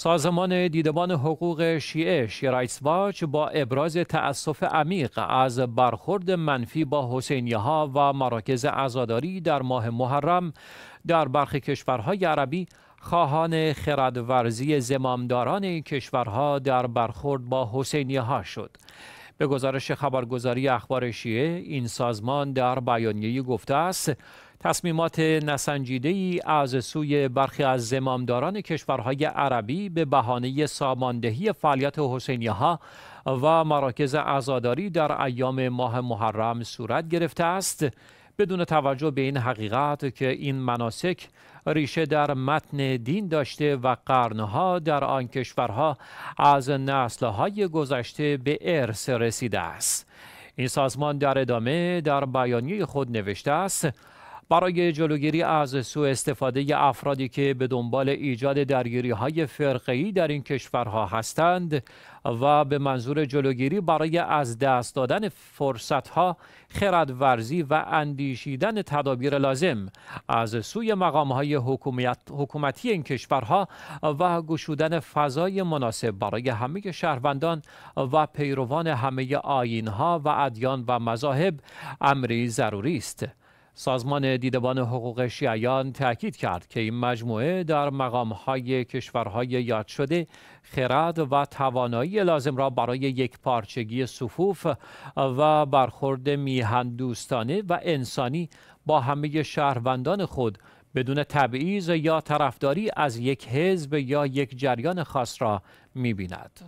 سازمان دیدبان حقوق شیعه شیرایتس با ابراز تأسف عمیق از برخورد منفی با حسینیها ها و مراکز عزاداری در ماه محرم در برخی کشورهای عربی خواهان خردورزی زمامداران کشورها در برخورد با حسینیها ها شد. به گزارش خبرگزاری اخبار شیعه این سازمان در بیانیه‌ای گفته است تصمیمات نسنجیده ای از سوی برخی از زمامداران کشورهای عربی به بهانه ساماندهی فعالیت حسینی ها و مراکز عزاداری در ایام ماه محرم صورت گرفته است بدون توجه به این حقیقت که این مناسک ریشه در متن دین داشته و قرنها در آن کشورها از نسلهای گذشته به ارث رسیده است این سازمان در ادامه در بیانیه خود نوشته است برای جلوگیری از سوء استفاده افرادی که به دنبال ایجاد درگیری های فرقی در این کشورها هستند و به منظور جلوگیری برای از دست دادن فرصت ها خردورزی و اندیشیدن تدابیر لازم از سوی مقام های حکومت، حکومتی این کشورها و گشودن فضای مناسب برای همه شهروندان و پیروان همه آین ها و ادیان و مذاهب امری ضروری است. سازمان دیدبان حقوق شیعیان تاکید کرد که این مجموعه در مقامهای کشورهای یاد شده خرد و توانایی لازم را برای یک پارچگی صفوف و برخورد میهن دوستانه و انسانی با همه شهروندان خود بدون تبعیض یا طرفداری از یک حزب یا یک جریان خاص را میبیند.